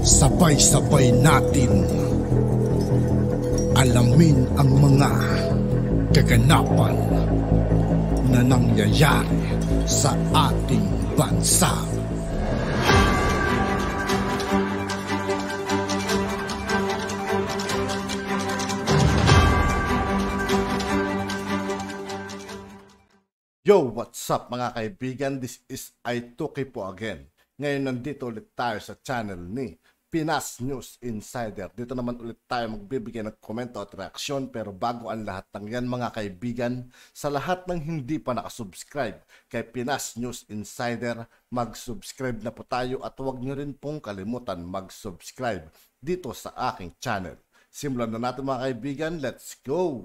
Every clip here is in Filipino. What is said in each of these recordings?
Sabay-sabay natin alamin ang mga kaganapan na nangyayari sa ating bansa. Yo, what's up mga kaibigan? This is I Ituki po again. Ngayon nandito ulit tayo sa channel ni Pinas News Insider. Dito naman ulit tayo magbibigay ng komento at reaksyon pero bago ang lahat ng yan mga kaibigan, sa lahat ng hindi pa nakasubscribe kay Pinas News Insider, mag-subscribe na po tayo at huwag nyo rin pong kalimutan mag-subscribe dito sa aking channel. Simulan na natin mga kaibigan, let's go!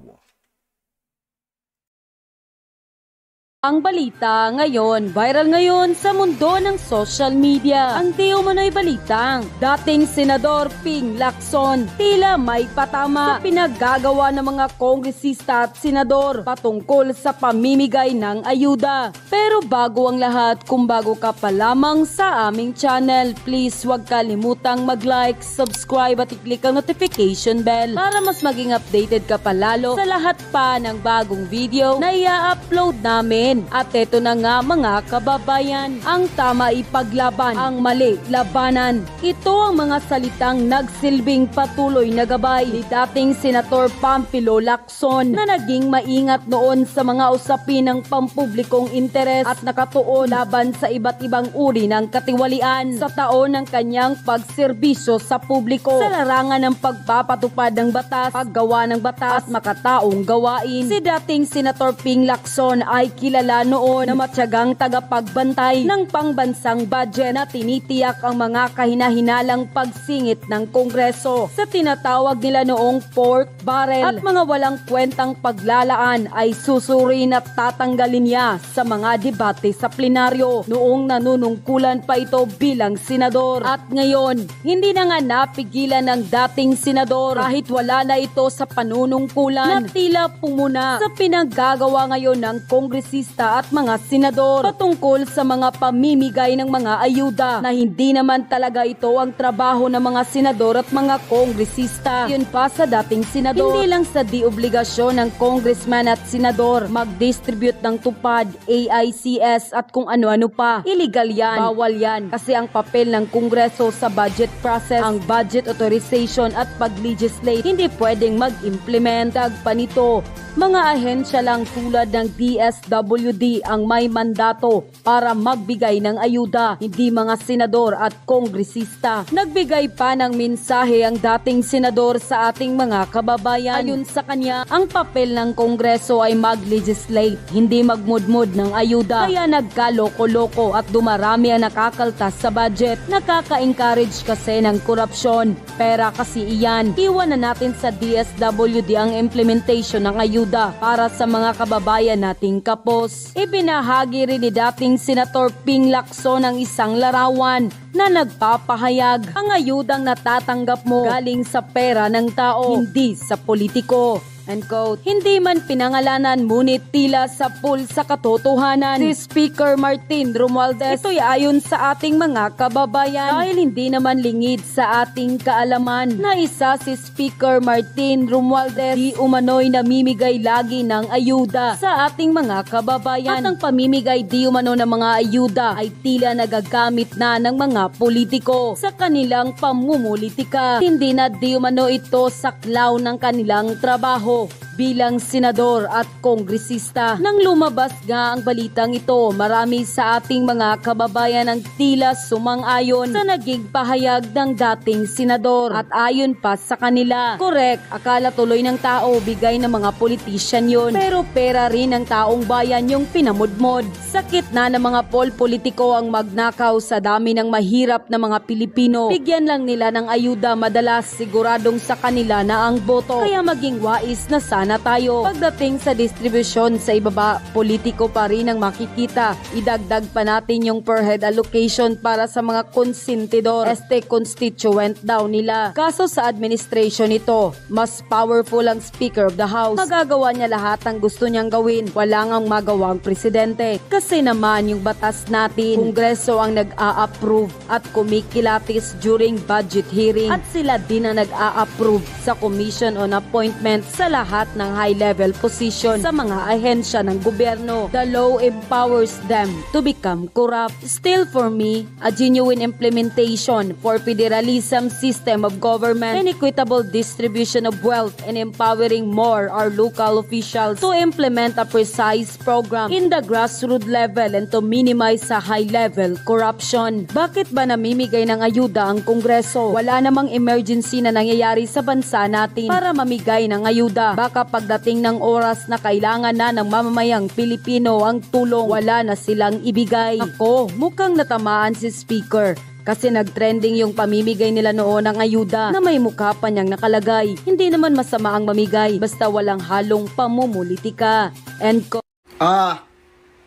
Ang balita ngayon, viral ngayon sa mundo ng social media. Ang di umano'y balitang, dating Senador Ping Lacson tila may patama sa pinaggagawa ng mga kongresista at senador patungkol sa pamimigay ng ayuda. Pero bago ang lahat, kung bago ka pa lamang sa aming channel, please huwag kalimutang mag-like, subscribe at i-click ang notification bell para mas maging updated ka palalo sa lahat pa ng bagong video na i-upload namin natin. At ito na nga mga kababayan, ang tama ipaglaban, ang mali labanan. Ito ang mga salitang nagsilbing patuloy na gabay ni dating Senator Pampilo Lacson na naging maingat noon sa mga usapin ng pampublikong interes at nakatuon laban sa iba't ibang uri ng katiwalian sa taon ng kanyang pagserbisyo sa publiko sa larangan ng pagpapatupad ng batas, paggawa ng batas at makataong gawain. Si dating Senator Ping Lacson ay kilala kilala noon na matyagang tagapagbantay ng pangbansang budget na tinitiyak ang mga kahinahinalang pagsingit ng Kongreso sa tinatawag nila noong pork barrel at mga walang kwentang paglalaan ay susurin at tatanggalin niya sa mga debate sa plenaryo noong nanunungkulan pa ito bilang senador. At ngayon, hindi na nga napigilan ng dating senador kahit wala na ito sa panunungkulan na tila pumuna sa pinagagawa ngayon ng kongresista kongresista at mga senador patungkol sa mga pamimigay ng mga ayuda na hindi naman talaga ito ang trabaho ng mga senador at mga kongresista. Yun pa sa dating senador. Hindi lang sa di obligasyon ng congressman at senador mag-distribute ng tupad, AICS at kung ano-ano pa. Illegal yan. Bawal yan. Kasi ang papel ng kongreso sa budget process, ang budget authorization at pag-legislate hindi pwedeng mag-implement. Dagpa nito, mga ahensya lang tulad ng DSW DSWD ang may mandato para magbigay ng ayuda, hindi mga senador at kongresista. Nagbigay pa ng mensahe ang dating senador sa ating mga kababayan. Ayon sa kanya, ang papel ng Kongreso ay mag-legislate, hindi magmudmud ng ayuda. Kaya nagkaloko-loko at dumarami ang nakakaltas sa budget. Nakaka-encourage kasi ng korupsyon. Pera kasi iyan. Iwan na natin sa DSWD ang implementation ng ayuda para sa mga kababayan nating kapos. Marcos. Ibinahagi rin ni dating Senator Ping Lacson ang isang larawan na nagpapahayag ang ayudang natatanggap mo galing sa pera ng tao, hindi sa politiko and quote, Hindi man pinangalanan ngunit tila sa pool sa katotohanan. Si Speaker Martin Romualdez, ito'y ayon sa ating mga kababayan dahil hindi naman lingid sa ating kaalaman na isa si Speaker Martin Romualdez di umano'y namimigay lagi ng ayuda sa ating mga kababayan at ang pamimigay di umano ng mga ayuda ay tila nagagamit na ng mga politiko sa kanilang pamumulitika. Hindi na di umano ito saklaw ng kanilang trabaho Oh. bilang senador at kongresista. Nang lumabas nga ang balitang ito, marami sa ating mga kababayan ang tila sumang-ayon sa naging pahayag ng dating senador at ayon pa sa kanila. Correct, akala tuloy ng tao bigay ng mga politisyan yon pero pera rin ng taong bayan yung pinamudmod. Sakit na ng mga poll politiko ang magnakaw sa dami ng mahirap na mga Pilipino. Bigyan lang nila ng ayuda madalas siguradong sa kanila na ang boto. Kaya maging wais na sana na tayo. Pagdating sa distribusyon sa ibaba, politiko pa rin ang makikita. Idagdag pa natin yung per head allocation para sa mga konsentidor. Este constituent daw nila. Kaso sa administration nito, mas powerful ang Speaker of the House. Magagawa niya lahat ang gusto niyang gawin. Wala ngang magawa presidente. Kasi naman yung batas natin, Kongreso ang nag-a-approve at kumikilatis during budget hearing. At sila din ang nag-a-approve sa Commission on Appointment sa lahat ng high-level position sa mga ahensya ng gobyerno. The law empowers them to become corrupt. Still for me, a genuine implementation for federalism system of government and equitable distribution of wealth and empowering more our local officials to implement a precise program in the grassroots level and to minimize sa high-level corruption. Bakit ba namimigay ng ayuda ang Kongreso? Wala namang emergency na nangyayari sa bansa natin para mamigay ng ayuda. Baka pagdating ng oras na kailangan na ng mamamayang Pilipino ang tulong, wala na silang ibigay. Ako, mukhang natamaan si Speaker kasi nagtrending yung pamimigay nila noon ng ayuda na may mukha pa niyang nakalagay. Hindi naman masama ang mamigay basta walang halong pamumulitika. And ko... Ah,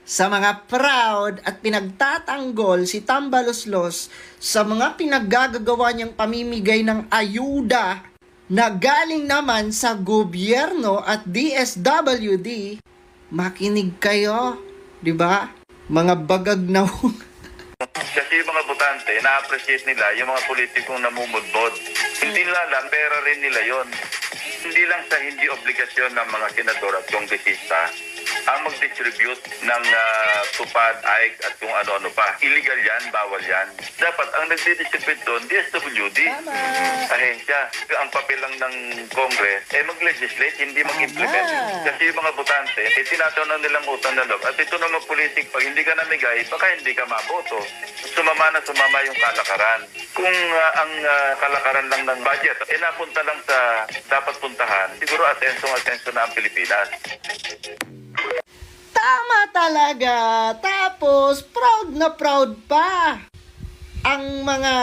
sa mga proud at pinagtatanggol si Tambaloslos sa mga pinaggagawa niyang pamimigay ng ayuda na galing naman sa gobyerno at DSWD, makinig kayo, 'di ba? Mga bagag na Kasi yung mga butante, na-appreciate nila yung mga politikong namumudbod. Hindi nila hmm. lang, pera rin nila yon. Hindi lang sa hindi obligasyon ng mga senador at kongresista ang mag-distribute ng uh, tupad, aik at kung ano-ano pa. Illegal yan, bawal yan. Dapat ang nag-distribute doon, DSWD. Tama. Ahensya. Ang papel lang ng Congress, eh mag-legislate, hindi mag-implement. Kasi yung mga butante, eh tinataw na nilang utang na loob. At ito na mag-politik, pag hindi ka namigay, baka hindi ka maboto. Sumama na sumama yung kalakaran. Kung uh, ang uh, kalakaran lang ng budget, eh napunta lang sa dapat puntahan, siguro atensong-atensyon na ang Pilipinas. Tama talaga. Tapos, proud na proud pa. Ang mga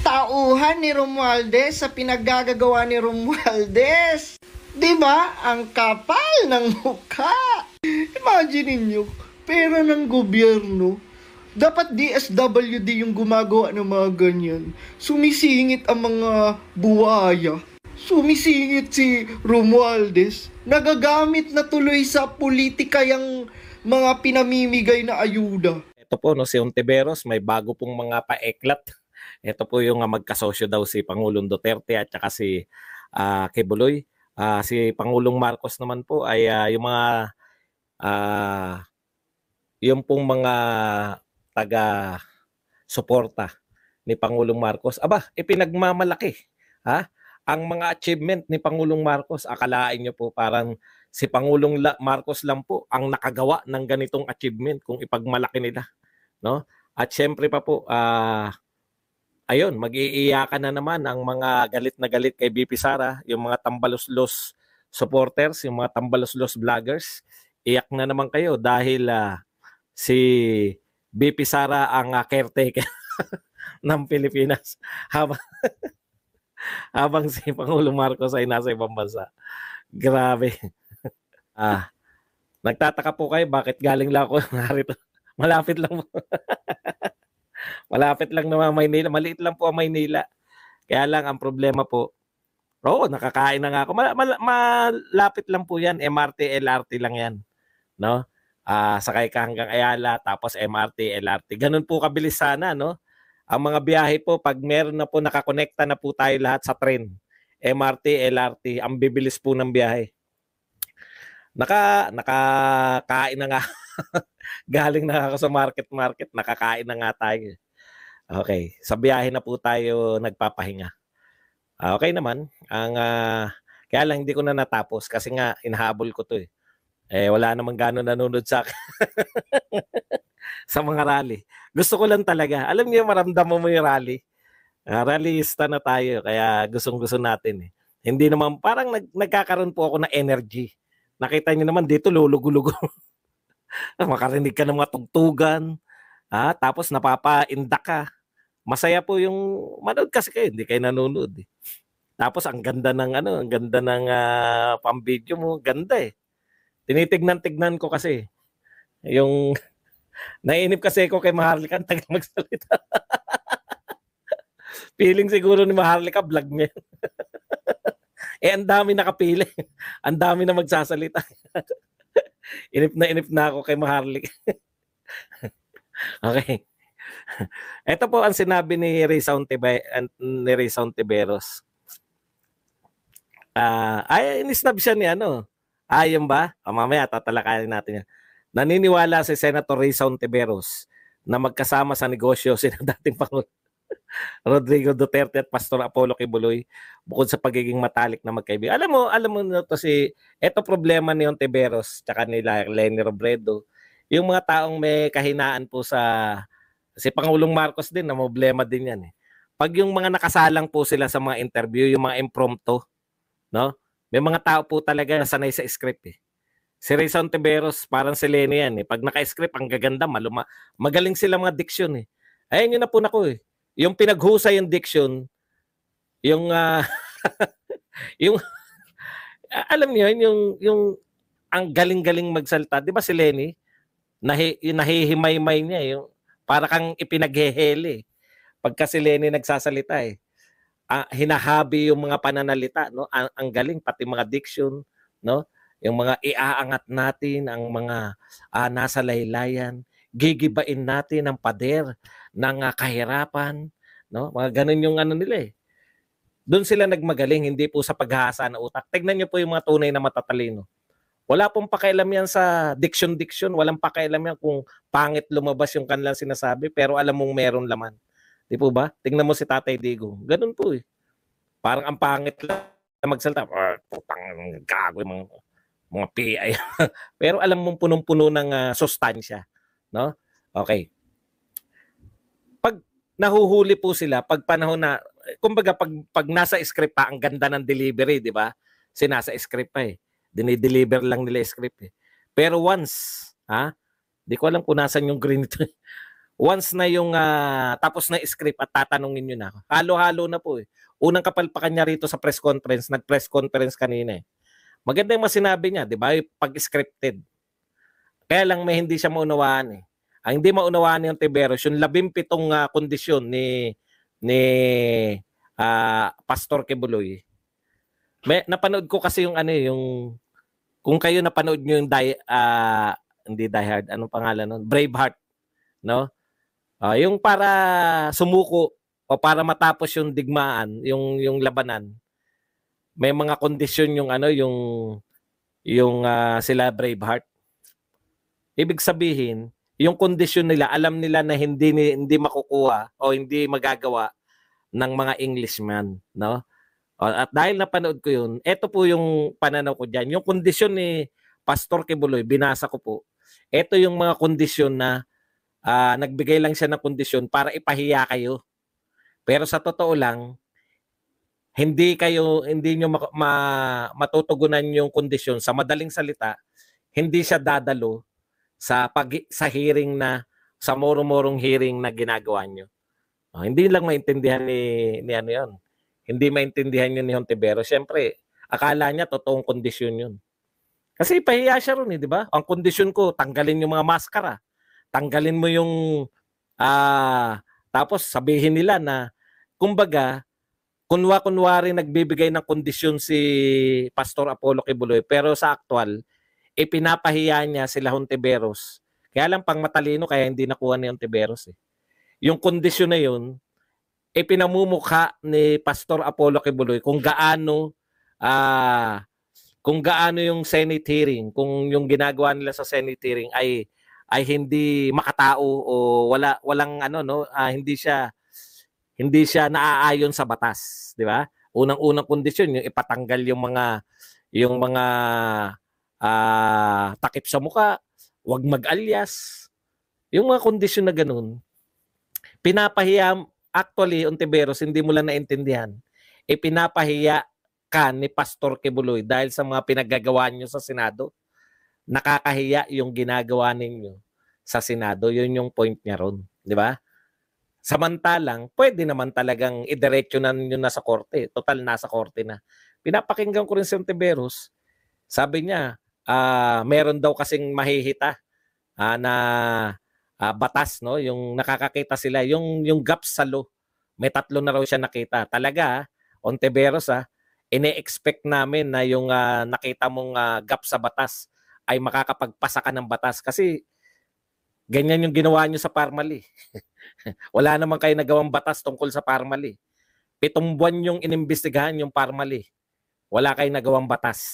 tauhan ni Romualdez sa pinaggagawa ni Romualdez. ba diba? Ang kapal ng mukha. Imagine ninyo, pera ng gobyerno. Dapat DSWD yung gumagawa ng mga ganyan. Sumisingit ang mga buwaya. Sumisingit si Romualdez nagagamit na tuloy sa politika yung mga pinamimigay na ayuda. Ito po, no, si Ontiveros, may bago pong mga paeklat. Ito po yung ah, magkasosyo daw si Pangulong Duterte at saka si uh, ah, Buloy. Uh, ah, si Pangulong Marcos naman po ay uh, yung mga uh, yung pong mga taga suporta ni Pangulong Marcos. Aba, ipinagmamalaki. Ha? ang mga achievement ni Pangulong Marcos, akalain niyo po parang si Pangulong Marcos lang po ang nakagawa ng ganitong achievement kung ipagmalaki nila, no? At syempre pa po, uh, ayun, mag-iiyakan na naman ang mga galit na galit kay BP Sara, yung mga tambalos-los supporters, yung mga tambalos-los vloggers, iyak na naman kayo dahil uh, si BP Sara ang uh, caretaker ng Pilipinas. Habang habang si Pangulo Marcos ay nasa ibang bansa. Grabe. ah, nagtataka po kayo bakit galing lang ako narito. Malapit lang po. Malapit lang naman Maynila. Maliit lang po ang Maynila. Kaya lang ang problema po, Oo, oh, nakakain na nga ako. Mal- mal- malapit lang po 'yan, MRT, LRT lang 'yan. No? Ah, uh, sakay ka hanggang Ayala tapos MRT, LRT. Ganun po kabilis sana, no? Ang mga biyahe po, pag meron na po, nakakonekta na po tayo lahat sa train, MRT, LRT, ang bibilis po ng biyahe. Naka, nakakain na nga. Galing na ako sa market-market, nakakain na nga tayo. Okay, sa biyahe na po tayo nagpapahinga. Ah, okay naman, ang uh, kaya lang hindi ko na natapos kasi nga inhabol ko 'to eh. Eh wala namang gano'n nanonood sa akin. sa mga rally. Gusto ko lang talaga. Alam niyo, maramdaman mo yung rally. Uh, rallyista na tayo, kaya gustong-gusto natin eh. Hindi naman, parang nag, nagkakaroon po ako ng energy. Nakita niyo naman dito, lulugulugo. Makarinig ka ng mga tugtugan. Ha? tapos napapa-indak ka. Masaya po yung manood kasi kayo, hindi kayo nanonood. Eh. Tapos ang ganda ng ano, ang ganda ng uh, ah, pang-video mo, ganda eh. Tinitignan-tignan ko kasi eh, yung Nainip kasi ako kay Maharlika ang tagal magsalita. Feeling siguro ni Maharlika vlog niya. eh ang dami nakapili. ang dami na magsasalita. inip na inip na ako kay Maharlika. okay. Ito po ang sinabi ni Resound ni Resound Tiberos. Ah, uh, ay inisnab siya ni ano. Ayun ba? O, mamaya tatalakayin natin yan. Naniniwala si Senator Risa Ontiveros na magkasama sa negosyo si dating Pangulo Rodrigo Duterte at Pastor Apollo Kibuloy bukod sa pagiging matalik na magkaibigan. Alam mo, alam mo na to si eto problema ni Ontiveros tsaka ni Lenny Robredo. Yung mga taong may kahinaan po sa si Pangulong Marcos din na problema din yan eh. Pag yung mga nakasalang po sila sa mga interview, yung mga impromptu, no? May mga tao po talaga na sanay sa script eh. Si Ray Santiveros, parang si Lenny yan. Eh. Pag naka-script, ang gaganda, maluma. Magaling sila mga diction eh. Ayun yun na po na ko eh. Yung pinaghusay yung diction, yung, uh, yung, alam niyo yun, yung, yung, ang galing-galing magsalta. Di ba si Lenny, nahi, nahihimay-may niya, eh, yung, para kang ipinaghehele. Eh. Pagka si Lenny nagsasalita eh. Uh, hinahabi yung mga pananalita, no? Ang, ang galing, pati mga diction, no? yung mga iaangat natin, ang mga uh, nasa laylayan, gigibain natin ang pader ng uh, kahirapan, no? Mga ganun yung ano nila eh. Doon sila nagmagaling, hindi po sa paghahasa ng utak. Tignan niyo po yung mga tunay na matatalino. Wala pong pakialam yan sa diction-diction. Walang pakialam yan kung pangit lumabas yung kanilang sinasabi, pero alam mong meron laman. Di po ba? Tingnan mo si Tatay Digo. Ganun po eh. Parang ang pangit lang magsalta. Oh, putang gago yung mga mga PI. Pero alam mong punong-puno ng uh, sustansya, no? Okay. Pag nahuhuli po sila pag panahon na kumbaga pag pag nasa script pa ang ganda ng delivery, di ba? Sinasa script pa eh. Dinideliver lang nila script eh. Pero once, ha? Di ko alam kung nasan yung green ito. Eh. once na yung uh, tapos na script at tatanungin niyo na. Halo-halo na po eh. Unang kapalpakan niya rito sa press conference, nag-press conference kanina eh. Maganda yung masinabi niya, di ba? Pag-scripted. Kaya lang may hindi siya maunawaan eh. Ang hindi maunawaan yung Tiberos, yung labimpitong uh, ah, kondisyon ni ni uh, Pastor Kebuloy. May, napanood ko kasi yung ano eh, yung kung kayo napanood niyo yung die, uh, hindi Die Hard, anong pangalan nun? Braveheart, no? Uh, yung para sumuko o para matapos yung digmaan, yung yung labanan may mga kondisyon yung ano yung yung uh, sila Braveheart. Ibig sabihin, yung kondisyon nila, alam nila na hindi hindi makukuha o hindi magagawa ng mga Englishman, no? At dahil napanood ko yun, eto po yung pananaw ko diyan. Yung kondisyon ni Pastor Kibuloy, binasa ko po. Eto yung mga kondisyon na uh, nagbigay lang siya ng kondisyon para ipahiya kayo. Pero sa totoo lang, hindi kayo hindi niyo ma, ma, matutugunan yung kondisyon sa madaling salita hindi siya dadalo sa pag sa hearing na sa morong-morong hearing na ginagawa niyo. Oh, ah, hindi lang maintindihan ni ni ano 'yon. Hindi maintindihan yun ni Hontevero. Siyempre, akala niya totoong kondisyon 'yun. Kasi pahiya siya ron eh, di ba? Ang kondisyon ko, tanggalin yung mga maskara. Tanggalin mo yung ah uh, tapos sabihin nila na kumbaga kunwa-kunwari nagbibigay ng kondisyon si Pastor Apollo Kibuloy pero sa actual ipinapahiya eh, niya sila Hontiveros. Kaya lang pang matalino kaya hindi nakuha ni Hontiveros eh. Yung kondisyon na yun ipinamumukha ni Pastor Apollo Kibuloy kung gaano ah uh, kung gaano yung Senate hearing, kung yung ginagawa nila sa Senate hearing ay ay hindi makatao o wala walang ano no, uh, hindi siya hindi siya naaayon sa batas, di ba? Unang-unang kondisyon yung ipatanggal yung mga yung mga uh, takip sa mukha, wag mag-alias. Yung mga kondisyon na ganun, pinapahiya actually Ontiveros hindi mo lang naintindihan. E ka ni Pastor Kebuloy dahil sa mga pinaggagawa niyo sa Senado. Nakakahiya yung ginagawa ninyo sa Senado. Yun yung point niya ron. Di ba? Samantalang, pwede naman talagang idiretso na ninyo na sa korte. Total, nasa korte na. Pinapakinggan ko rin si Ontiveros. Sabi niya, uh, meron daw kasing mahihita uh, na uh, batas, no? yung nakakakita sila, yung, yung gap sa law. May tatlo na raw siya nakita. Talaga, Ontiveros, ah, ine-expect namin na yung uh, nakita mong uh, gap sa batas ay makakapagpasa ka ng batas. Kasi Ganyan yung ginawa nyo sa Parmali. Wala naman kayo nagawang batas tungkol sa Parmali. Pitong buwan yung inimbestigahan yung Parmali. Wala kayong nagawang batas.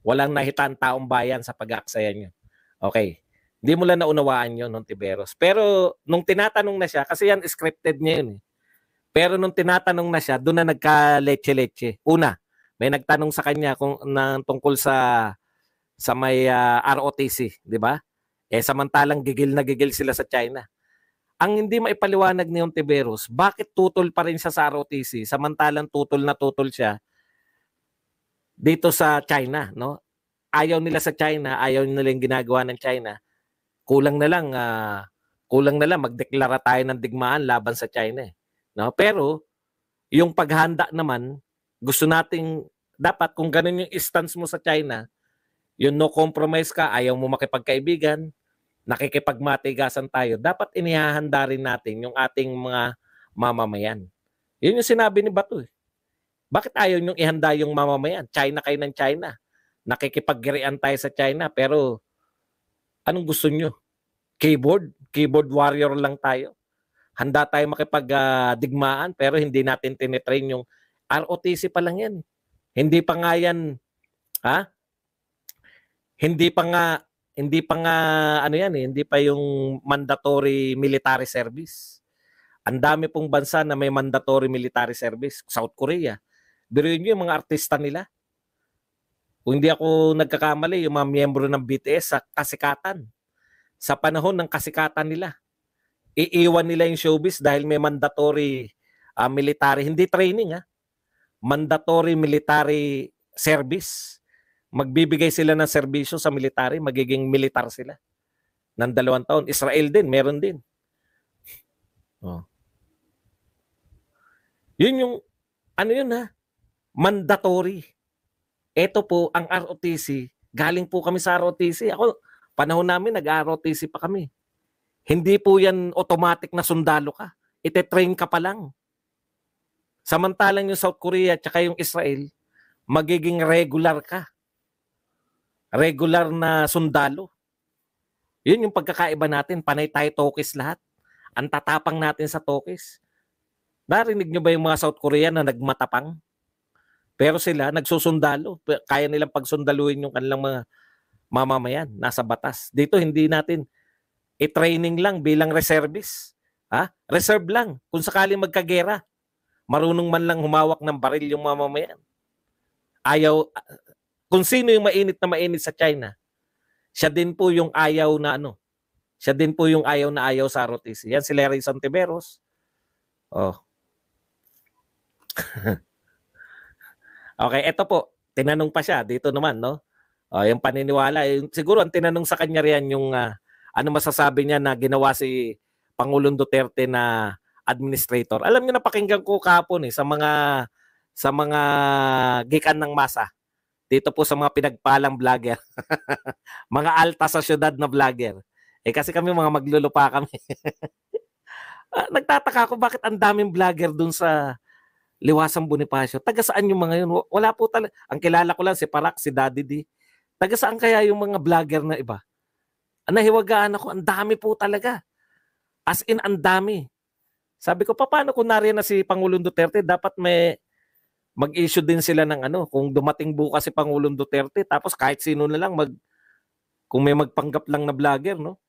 Walang nahitan taong bayan sa pag-aksaya nyo. Okay. Hindi mo lang naunawaan yun nung Tiberos. Pero nung tinatanong na siya, kasi yan scripted niya yun. Eh. Pero nung tinatanong na siya, doon na nagka-leche-leche. Una, may nagtanong sa kanya kung na, tungkol sa sa may uh, ah, ROTC, di ba? Eh samantalang gigil na gigil sila sa China. Ang hindi maipaliwanag ni Ontiveros, bakit tutol pa rin siya sa ROTC samantalang tutol na tutol siya dito sa China, no? Ayaw nila sa China, ayaw nila yung ginagawa ng China. Kulang na lang uh, kulang na lang magdeklara tayo ng digmaan laban sa China, eh, no? Pero yung paghanda naman, gusto nating dapat kung ganun yung stance mo sa China, yung no compromise ka, ayaw mo makipagkaibigan, nakikipagmatigasan tayo, dapat inihahanda rin natin yung ating mga mamamayan. Yun yung sinabi ni Bato. Eh. Bakit ayaw niyong ihanda yung mamamayan? China kayo ng China. Nakikipaggirian tayo sa China. Pero anong gusto nyo? Keyboard? Keyboard warrior lang tayo? Handa tayo makipagdigmaan ah, uh, pero hindi natin tinitrain yung ROTC pa lang yan. Hindi pa nga yan, ha? Hindi pa nga hindi pa nga ano yan eh, hindi pa yung mandatory military service. Ang dami pong bansa na may mandatory military service, South Korea. Pero yun yung mga artista nila. Kung hindi ako nagkakamali, yung mga miyembro ng BTS sa kasikatan. Sa panahon ng kasikatan nila. Iiwan nila yung showbiz dahil may mandatory uh, military, hindi training ha, ah, mandatory military service magbibigay sila ng serbisyo sa military, magiging militar sila. Nang dalawang taon. Israel din, meron din. Oh. Yun yung, ano yun ha? Mandatory. Ito po, ang ROTC, galing po kami sa ROTC. Ako, panahon namin, nag-ROTC pa kami. Hindi po yan automatic na sundalo ka. Ite-train ka pa lang. Samantalang yung South Korea at yung Israel, magiging regular ka regular na sundalo. Yun yung pagkakaiba natin. Panay tayo tokis lahat. Ang tatapang natin sa tokis. Narinig nyo ba yung mga South Korean na nagmatapang? Pero sila nagsusundalo. Kaya nilang pagsundaluin yung kanilang mga mamamayan. Nasa batas. Dito hindi natin i-training lang bilang reservist. Ha? Reserve lang. Kung sakaling magkagera, marunong man lang humawak ng baril yung mamamayan. Ayaw, kung sino yung mainit na mainit sa China, siya din po yung ayaw na ano. Siya din po yung ayaw na ayaw sa ROTC. Yan si Larry Santiveros. Oh. okay, eto po. Tinanong pa siya dito naman, no? Oh, yung paniniwala, yung, siguro ang tinanong sa kanya riyan yung uh, ano masasabi niya na ginawa si Pangulong Duterte na administrator. Alam niyo napakinggan ko kahapon eh sa mga sa mga gikan ng masa dito po sa mga pinagpalang vlogger. mga alta sa syudad na vlogger. Eh kasi kami mga maglulupa kami. Ah, nagtataka ako bakit ang daming vlogger dun sa Liwasang Bonifacio. Taga saan yung mga yun? Wala po talaga. Ang kilala ko lang si Parak, si Daddy D. Taga saan kaya yung mga vlogger na iba? Ah, nahiwagaan ako. Ang dami po talaga. As in, ang dami. Sabi ko, paano kung nariyan na si Pangulong Duterte, dapat may mag-issue din sila ng ano, kung dumating bukas si Pangulong Duterte, tapos kahit sino na lang mag kung may magpanggap lang na vlogger, no?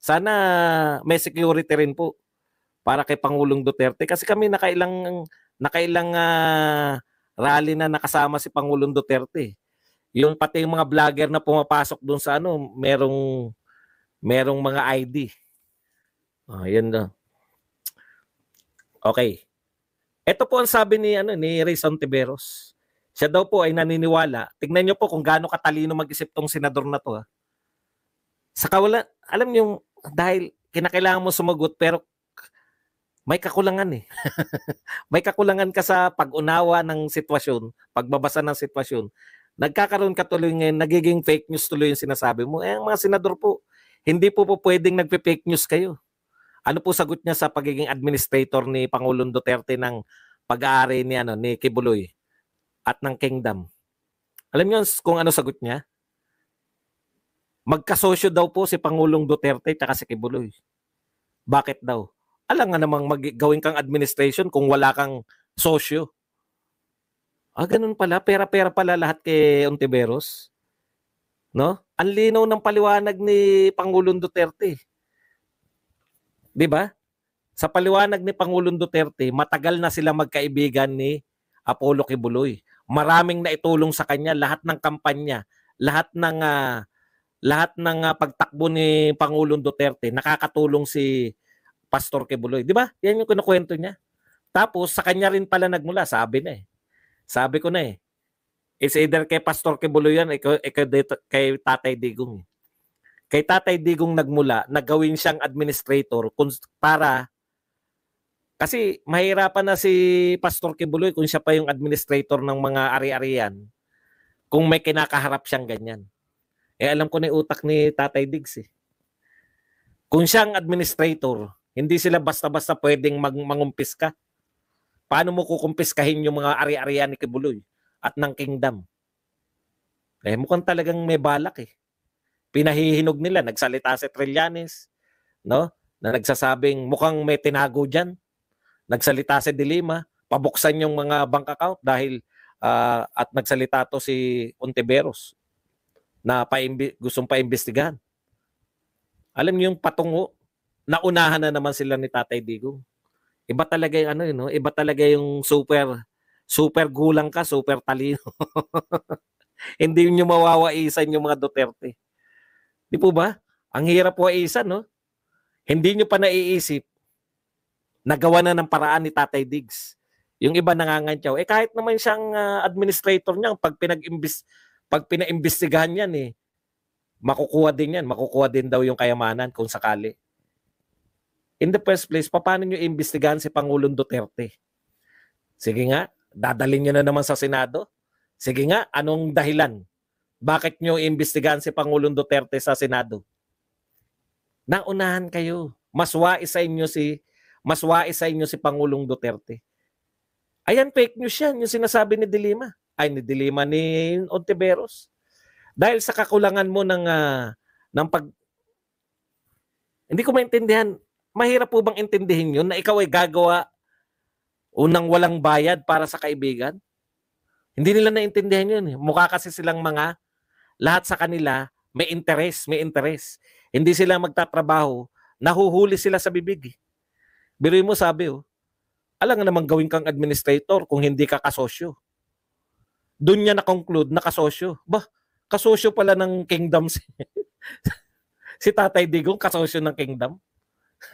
Sana may security rin po para kay Pangulong Duterte kasi kami nakailang nakailang uh, rally na nakasama si Pangulong Duterte. Yung pati yung mga vlogger na pumapasok doon sa ano, merong merong mga ID. Oh, ah, yun na. Okay. Ito po ang sabi ni ano ni Ray Santiveros. Siya daw po ay naniniwala. Tignan niyo po kung gaano katalino mag-isip tong senador na to. Ha? Ah. Saka wala, alam niyo, dahil kinakailangan mo sumagot pero may kakulangan eh. may kakulangan ka sa pag-unawa ng sitwasyon, pagbabasa ng sitwasyon. Nagkakaroon ka tuloy ngayon, nagiging fake news tuloy yung sinasabi mo. Eh, mga senador po, hindi po po pwedeng nagpe-fake news kayo. Ano po sagot niya sa pagiging administrator ni Pangulong Duterte ng pag-aari ni ano ni Kibuloy at ng Kingdom? Alam niyo kung ano sagot niya? Magkasosyo daw po si Pangulong Duterte at si Kibuloy. Bakit daw? Alam nga namang mag- gawin kang administration kung wala kang sosyo. Ah, ganun pala. Pera-pera pala lahat kay Ontiveros. No? Ang linaw ng paliwanag ni Pangulong Duterte. 'Di ba? Sa paliwanag ni Pangulong Duterte, matagal na sila magkaibigan ni Apollo Kibuloy. Maraming na itulong sa kanya lahat ng kampanya, lahat ng uh, lahat ng uh, pagtakbo ni Pangulong Duterte, nakakatulong si Pastor Kibuloy, 'di ba? Yan yung kinukuwento niya. Tapos sa kanya rin pala nagmula, sabi na eh. Sabi ko na eh. It's either kay Pastor Kibuloy yan, kay, kay, kay Tatay Digong. Eh kay Tatay Digong nagmula nagawin siyang administrator para kasi mahirapan na si Pastor Kibuloy kung siya pa yung administrator ng mga ari-arian kung may kinakaharap siyang ganyan. Eh alam ko na utak ni Tatay Diggs eh. Kung siya ang administrator, hindi sila basta-basta pwedeng mag mangumpis ka. Paano mo kukumpiskahin yung mga ari-arian ni Kibuloy at ng kingdom? Eh mukhang talagang may balak eh pinahihinog nila. Nagsalita si Trillanes, no? Na nagsasabing mukhang may tinago diyan. Nagsalita si De Lima, pabuksan yung mga bank account dahil uh, at nagsalita to si Ontiveros na paimbi- gustong paimbestigahan. Alam niyo yung patungo, naunahan na naman sila ni Tatay Digong. Iba talaga yung ano yun, eh, no? iba talaga yung super super gulang ka, super talino. Hindi niyo mawawaisan yung mga Duterte. Di po ba? Ang hirap po ay isa, no? Hindi nyo pa naiisip, nagawa na ng paraan ni Tatay Diggs. Yung iba nangangantyaw. Eh kahit naman siyang uh, administrator niya, pag, pinag-imbis, pag pinaimbestigahan yan eh, makukuha din yan. Makukuha din daw yung kayamanan kung sakali. In the first place, paano nyo imbestigahan si Pangulong Duterte? Sige nga, dadalhin nyo na naman sa Senado. Sige nga, anong dahilan? Bakit nyo imbestigahan si Pangulong Duterte sa Senado? Naunahan kayo. Maswa sa inyo si maswa sa inyo si Pangulong Duterte. Ayan, fake news yan, yung sinasabi ni Dilima. Ay, ni Dilima ni Ontiveros. Dahil sa kakulangan mo ng, uh, ng pag... Hindi ko maintindihan. Mahirap po bang intindihin yun na ikaw ay gagawa unang walang bayad para sa kaibigan? Hindi nila naintindihan yun. Mukha kasi silang mga lahat sa kanila may interes, may interes. Hindi sila magtatrabaho, nahuhuli sila sa bibig. Biruin mo sabi, oh, alam nga naman gawin kang administrator kung hindi ka kasosyo. Doon niya na-conclude na kasosyo. Bah, kasosyo pala ng kingdom si, si Tatay Digong, kasosyo ng kingdom.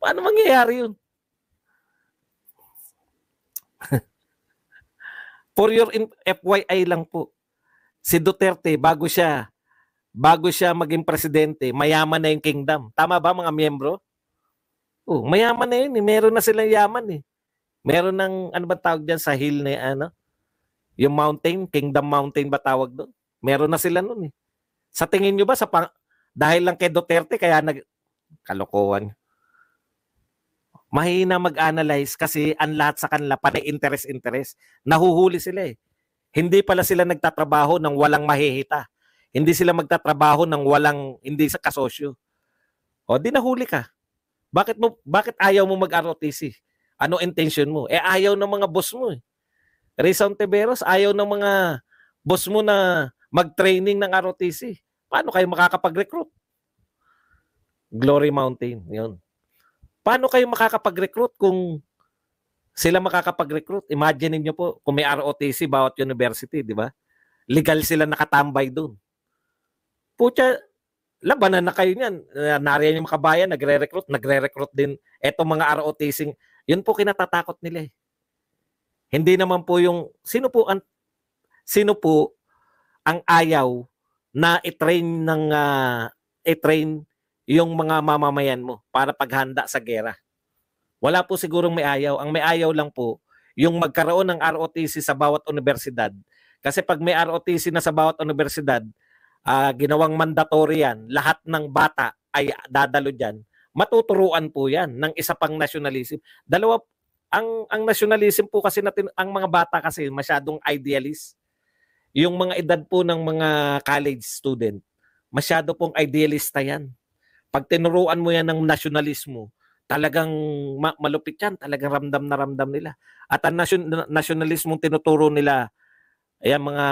Paano mangyayari yun? For your FYI lang po, si Duterte bago siya bago siya maging presidente, mayaman na yung kingdom. Tama ba mga miyembro? Oh, mayaman na yun. Eh. Meron na silang yaman eh. Meron ng, ano ba tawag diyan sa hill na ano? Yung mountain, kingdom mountain ba tawag doon? Meron na sila noon eh. Sa tingin niyo ba, sa pang, dahil lang kay Duterte, kaya nag, kalokohan. Mahina mag-analyze kasi ang lahat sa kanila, panay interest-interest. Nahuhuli sila eh. Hindi pala sila nagtatrabaho ng walang mahihita. Hindi sila magtatrabaho ng walang hindi sa kasosyo. O di nahuli ka. Bakit mo bakit ayaw mo mag-ROTC? Ano intention mo? Eh ayaw ng mga boss mo. Eh. Rizal Teveros, ayaw ng mga boss mo na mag-training ng ROTC. Paano kayo makakapag-recruit? Glory Mountain, 'yun. Paano kayo makakapag-recruit kung sila makakapag-recruit. Imagine niyo po, kung may ROTC bawat university, di ba? Legal sila nakatambay doon. Pucha, labanan na kayo niyan. Nariyan yung makabayan, nagre-recruit, nagre-recruit din. Etong mga ROTC, yun po kinatatakot nila eh. Hindi naman po yung, sino po ang, sino po ang ayaw na i-train ng, uh, i-train yung mga mamamayan mo para paghanda sa gera wala po sigurong may ayaw. Ang may ayaw lang po, yung magkaroon ng ROTC sa bawat universidad. Kasi pag may ROTC na sa bawat universidad, uh, ginawang mandatory yan, lahat ng bata ay dadalo dyan, matuturuan po yan ng isa pang nationalism. Dalawa, ang, ang nationalism po kasi natin, ang mga bata kasi masyadong idealist. Yung mga edad po ng mga college student, masyado pong idealista yan. Pag tinuruan mo yan ng nationalismo, talagang ma- malupit yan, talagang ramdam na ramdam nila. At ang nasyon- nasyonalismong tinuturo nila, ayan mga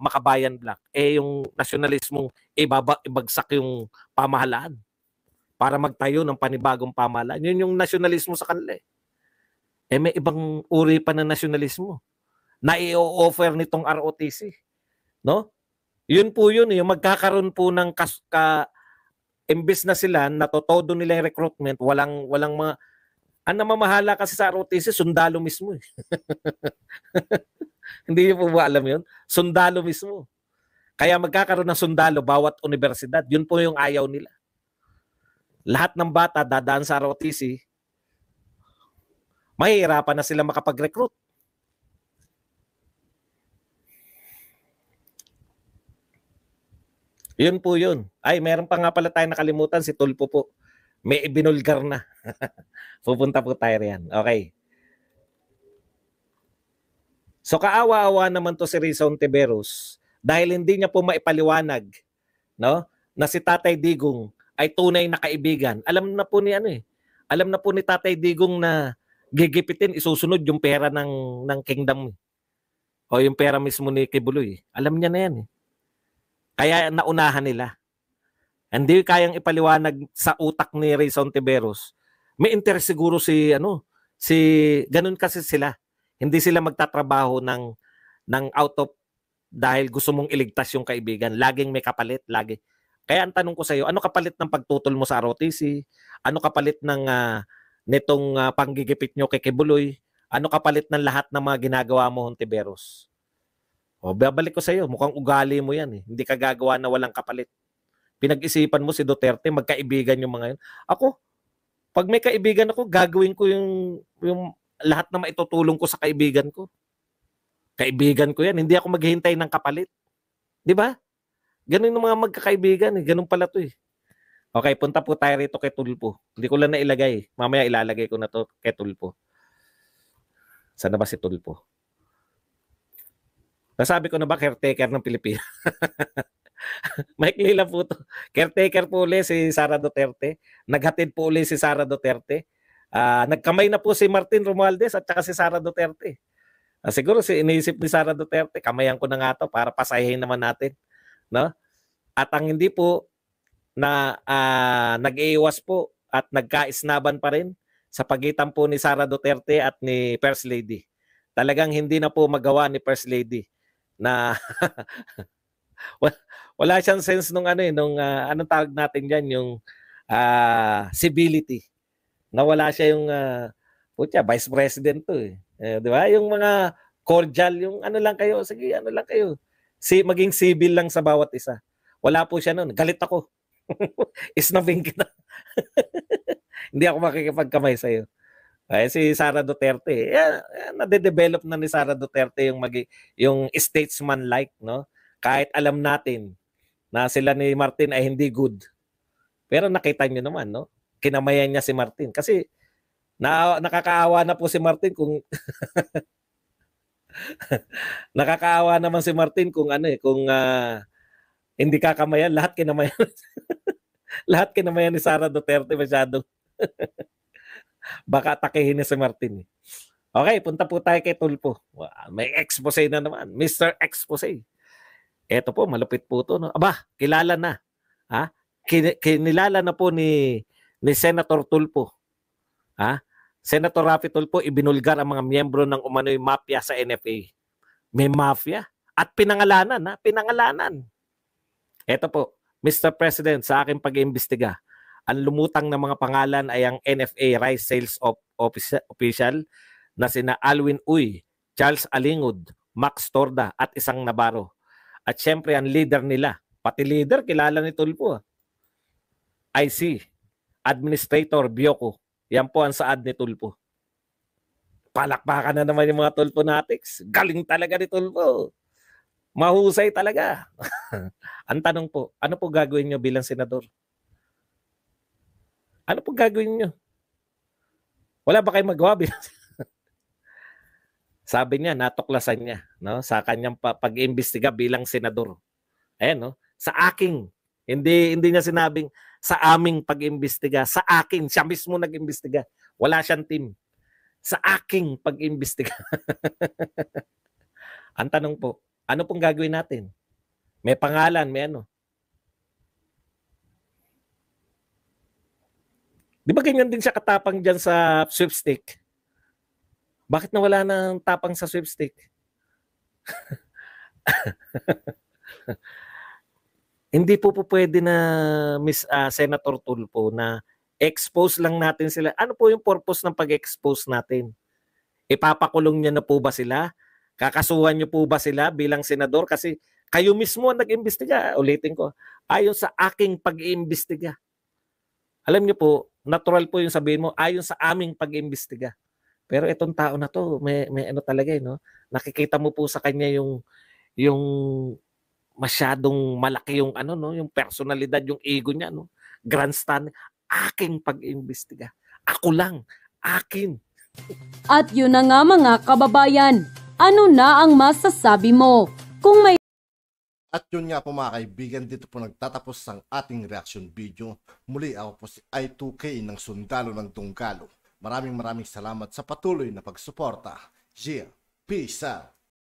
makabayan black, eh yung nasyonalismong ibaba, ibagsak yung pamahalaan para magtayo ng panibagong pamahalaan. Yun yung nasyonalismo sa kanila eh. Eh may ibang uri pa ng nasyonalismo na i-offer nitong ROTC. No? Yun po yun, eh, yung magkakaroon po ng kas- ka- imbes na sila natotodo nila yung recruitment, walang walang mga ang namamahala kasi sa ROTC sundalo mismo. Eh. Hindi niyo po ba alam 'yon? Sundalo mismo. Kaya magkakaroon ng sundalo bawat universidad. Yun po yung ayaw nila. Lahat ng bata dadaan sa ROTC, mahihirapan na sila makapag-recruit. Yun po yun. Ay, meron pa nga pala tayong nakalimutan, si Tulpo po. May binulgar na. Pupunta po tayo riyan. Okay. So kaawa-awa naman to si Rizon Tiberos dahil hindi niya po maipaliwanag no, na si Tatay Digong ay tunay na kaibigan. Alam na po ni ano eh. Alam na po ni Tatay Digong na gigipitin, isusunod yung pera ng, ng kingdom. Eh. O yung pera mismo ni Kibuloy. Alam niya na yan eh. Kaya naunahan nila. Hindi kayang ipaliwanag sa utak ni Ray Tiberos. May interest siguro si ano, si ganun kasi sila. Hindi sila magtatrabaho ng ng out of dahil gusto mong iligtas yung kaibigan. Laging may kapalit, lagi. Kaya ang tanong ko sa iyo, ano kapalit ng pagtutol mo sa ROTC? Ano kapalit ng uh, nitong uh, panggigipit nyo kay Kibuloy? Ano kapalit ng lahat ng mga ginagawa mo, Hontiveros? O, oh, babalik ko sa iyo, mukhang ugali mo yan eh. Hindi ka gagawa na walang kapalit. Pinag-isipan mo si Duterte, magkaibigan yung mga yun. Ako, pag may kaibigan ako, gagawin ko yung, yung lahat na maitutulong ko sa kaibigan ko. Kaibigan ko yan. Hindi ako maghihintay ng kapalit. Di ba? Ganun yung mga magkakaibigan. Eh. Ganun pala to eh. Okay, punta po tayo rito kay Tulpo. Hindi ko lang nailagay. Mamaya ilalagay ko na to kay Tulpo. Sana ba si Tulpo? Nasabi ko na ba caretaker ng Pilipinas? Mike Lila po to. Caretaker po ulit si Sara Duterte. Naghatid po ulit si Sara Duterte. Uh, nagkamay na po si Martin Romualdez at saka si Sara Duterte. Uh, siguro si iniisip ni Sara Duterte, kamayan ko na nga to para pasayahin naman natin. No? At ang hindi po na uh, ah, nag-iwas po at nagkaisnaban pa rin sa pagitan po ni Sara Duterte at ni First Lady. Talagang hindi na po magawa ni First Lady na wala siyang sense nung ano eh, nung uh, anong tawag natin diyan yung uh, civility. Nawala siya yung uh, putya, vice president to eh. eh 'Di ba? Yung mga cordial, yung ano lang kayo, sige, ano lang kayo. Si maging civil lang sa bawat isa. Wala po siya noon. Galit ako. is Isnabing kita. Hindi ako makikipagkamay sa iyo. Ay si Sara Duterte, yeah, yeah, nade-develop na ni Sara Duterte yung mag yung statesman like, no? Kahit alam natin na sila ni Martin ay hindi good. Pero nakita niyo naman, no? Kinamayan niya si Martin kasi na nakakaawa na po si Martin kung nakakaawa naman si Martin kung ano eh, kung uh, hindi kakamayan lahat kinamayan. lahat kinamayan ni Sara Duterte masyado. Baka takihin ni si Martin. Eh. Okay, punta po tayo kay Tulpo. Wow, may expose na naman. Mr. Expose. Ito po, malupit po ito. No? Aba, kilala na. Ha? Kin- kinilala na po ni, ni Senator Tulpo. Ha? Senator Rafi Tulpo, ibinulgar ang mga miyembro ng umano'y mafia sa NFA. May mafia. At pinangalanan, ha? Pinangalanan. Ito po, Mr. President, sa aking pag-iimbestiga, ang lumutang ng mga pangalan ay ang NFA Rice Sales of Official na sina Alwin Uy, Charles Alingud, Max Torda at isang Navarro. At syempre ang leader nila, pati leader kilala ni Tulpo. Ah. IC, Administrator Bioko. Yan po ang saad ni Tulpo. Palakpakan na naman yung mga Tulpo Natics. Galing talaga ni Tulpo. Mahusay talaga. ang tanong po, ano po gagawin nyo bilang senador? Ano pong gagawin nyo? Wala ba kayong magawa? Sabi niya, natuklasan niya no? sa kanyang pag imbestiga bilang senador. Ayan, no? sa aking, hindi, hindi niya sinabing sa aming pag imbestiga sa akin, siya mismo nag imbestiga Wala siyang team. Sa aking pag imbestiga Ang tanong po, ano pong gagawin natin? May pangalan, may ano. Di ba ganyan din siya katapang dyan sa sweepstake? Bakit nawala ng tapang sa sweepstake? Hindi po po pwede na Miss uh, Senator Tulpo na expose lang natin sila. Ano po yung purpose ng pag-expose natin? Ipapakulong niya na po ba sila? Kakasuhan niyo po ba sila bilang senador? Kasi kayo mismo ang nag-imbestiga. Ulitin ko. Ayon sa aking pag-iimbestiga. Alam niyo po, natural po yung sabihin mo ayon sa aming pag-imbestiga. Pero itong tao na to, may, may ano talaga, eh, no? nakikita mo po sa kanya yung yung masyadong malaki yung ano no, yung personalidad, yung ego niya no. Grandstand, aking pag-imbestiga. Ako lang, akin. At yun na nga mga kababayan, ano na ang masasabi mo? Kung may at yun nga po mga kaibigan, dito po nagtatapos ang ating reaction video. Muli ako po si I2K ng Sundalo ng Tunggalo. Maraming maraming salamat sa patuloy na pagsuporta. Yeah, peace out!